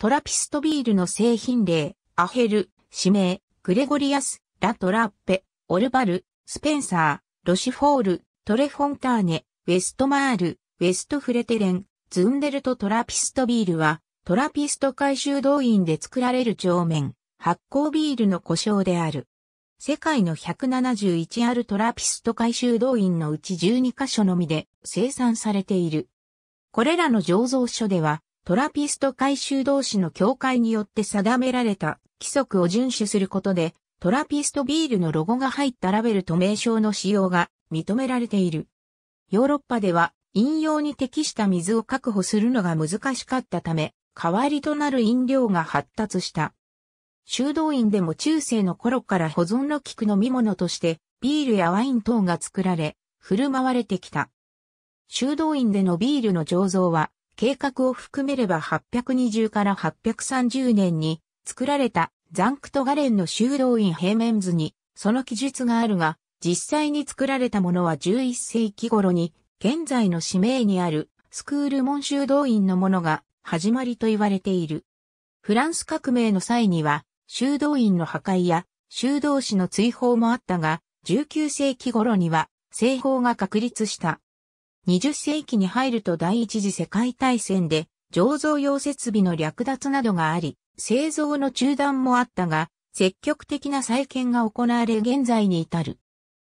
トラピストビールの製品例、アヘル、指名、グレゴリアス、ラトラッペ、オルバル、スペンサー、ロシフォール、トレフォンターネ、ウェストマール、ウェストフレテレン、ズンデルとトラピストビールは、トラピスト回収動員で作られる帳面、発酵ビールの故障である。世界の171あるトラピスト回収動員のうち12カ所のみで生産されている。これらの醸造所ではトラピスト回収同士の協会によって定められた規則を遵守することで、トラピストビールのロゴが入ったラベルと名称の使用が認められている。ヨーロッパでは飲用に適した水を確保するのが難しかったため、代わりとなる飲料が発達した。修道院でも中世の頃から保存の効く飲み物として、ビールやワイン等が作られ、振る舞われてきた。修道院でのビールの醸造は、計画を含めれば820から830年に作られたザンクトガレンの修道院平面図にその記述があるが、実際に作られたものは11世紀頃に、現在の使命にあるスクール門修道院のものが始まりと言われている。フランス革命の際には、修道院の破壊や修道士の追放もあったが、19世紀頃には、西方が確立した。20世紀に入ると第一次世界大戦で醸造用設備の略奪などがあり、製造の中断もあったが、積極的な再建が行われ現在に至る。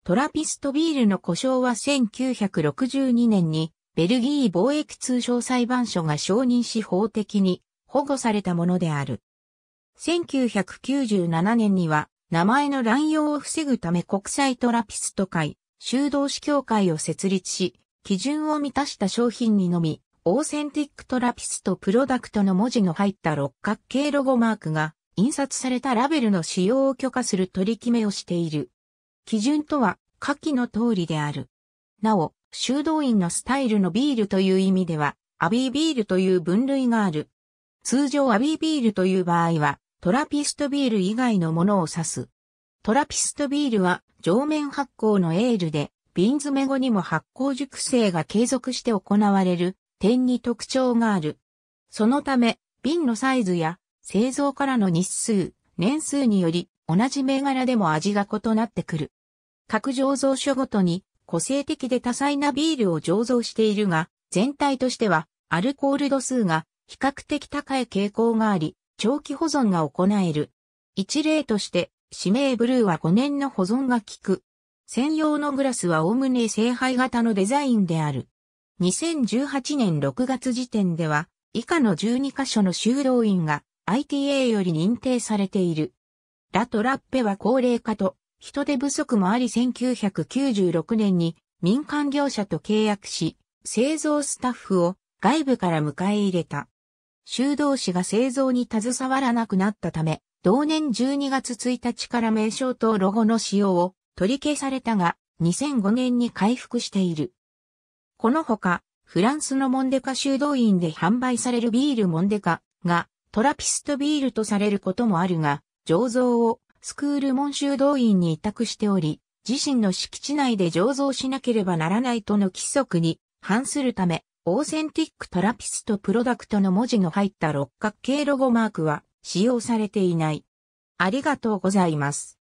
トラピストビールの故障は1962年にベルギー貿易通商裁判所が承認し法的に保護されたものである。1997年には名前の乱用を防ぐため国際トラピスト会、修道士協会を設立し、基準を満たした商品にのみ、オーセンティックトラピストプロダクトの文字の入った六角形ロゴマークが印刷されたラベルの使用を許可する取り決めをしている。基準とは下記の通りである。なお、修道院のスタイルのビールという意味では、アビービールという分類がある。通常アビービールという場合は、トラピストビール以外のものを指す。トラピストビールは、上面発酵のエールで、瓶詰め後にも発酵熟成が継続して行われる点に特徴がある。そのため、瓶のサイズや製造からの日数、年数により同じ銘柄でも味が異なってくる。各醸造所ごとに個性的で多彩なビールを醸造しているが、全体としてはアルコール度数が比較的高い傾向があり、長期保存が行える。一例として、指名ブルーは5年の保存が効く専用のグラスはおおむね聖杯型のデザインである。2018年6月時点では、以下の12カ所の修道院が ITA より認定されている。ラトラッペは高齢化と人手不足もあり1996年に民間業者と契約し、製造スタッフを外部から迎え入れた。修道士が製造に携わらなくなったため、同年12月1日から名称とロゴの使用を取り消されたが、2005年に回復している。このほか、フランスのモンデカ修道院で販売されるビールモンデカがトラピストビールとされることもあるが、醸造をスクールモン修道院に委託しており、自身の敷地内で醸造しなければならないとの規則に反するため、オーセンティックトラピストプロダクトの文字の入った六角形ロゴマークは使用されていない。ありがとうございます。